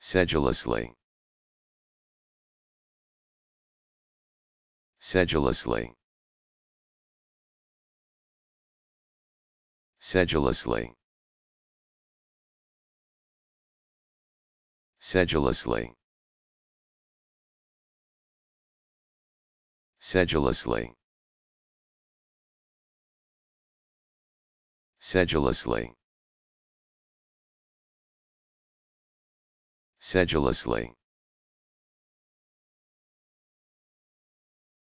Sedulously. Sedulously. Sedulously. Sedulously. Sedulously. Sedulously. sedulously